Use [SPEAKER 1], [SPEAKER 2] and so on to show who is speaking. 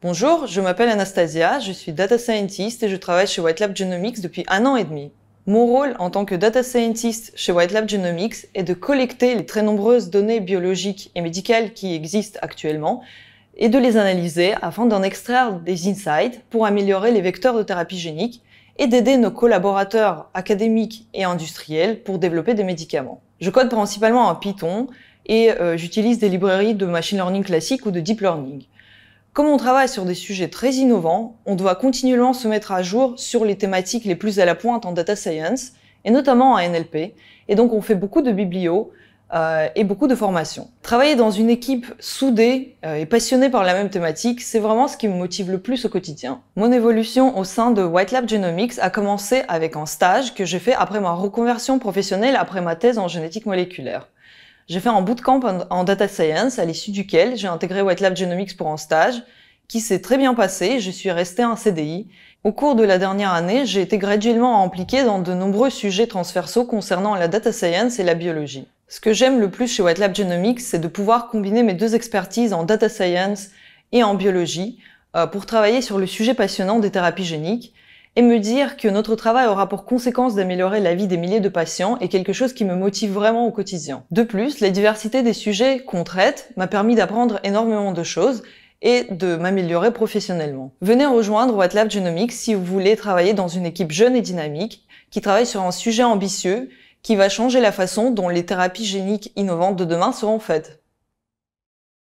[SPEAKER 1] Bonjour, je m'appelle Anastasia, je suis data scientist et je travaille chez WhiteLab Genomics depuis un an et demi. Mon rôle en tant que data scientist chez WhiteLab Genomics est de collecter les très nombreuses données biologiques et médicales qui existent actuellement et de les analyser afin d'en extraire des insights pour améliorer les vecteurs de thérapie génique et d'aider nos collaborateurs académiques et industriels pour développer des médicaments. Je code principalement en Python et euh, j'utilise des librairies de machine learning classique ou de deep learning. Comme on travaille sur des sujets très innovants, on doit continuellement se mettre à jour sur les thématiques les plus à la pointe en data science, et notamment en NLP. Et donc on fait beaucoup de biblios euh, et beaucoup de formations. Travailler dans une équipe soudée euh, et passionnée par la même thématique, c'est vraiment ce qui me motive le plus au quotidien. Mon évolution au sein de White Lab Genomics a commencé avec un stage que j'ai fait après ma reconversion professionnelle après ma thèse en génétique moléculaire. J'ai fait un bootcamp en data science à l'issue duquel j'ai intégré White Lab Genomics pour un stage qui s'est très bien passé, je suis resté en CDI. Au cours de la dernière année, j'ai été graduellement impliqué dans de nombreux sujets transversaux concernant la data science et la biologie. Ce que j'aime le plus chez White Lab Genomics, c'est de pouvoir combiner mes deux expertises en data science et en biologie euh, pour travailler sur le sujet passionnant des thérapies géniques, et me dire que notre travail aura pour conséquence d'améliorer la vie des milliers de patients est quelque chose qui me motive vraiment au quotidien. De plus, la diversité des sujets qu'on traite m'a permis d'apprendre énormément de choses et de m'améliorer professionnellement. Venez rejoindre WhatLab Genomics si vous voulez travailler dans une équipe jeune et dynamique qui travaille sur un sujet ambitieux qui va changer la façon dont les thérapies géniques innovantes de demain seront faites.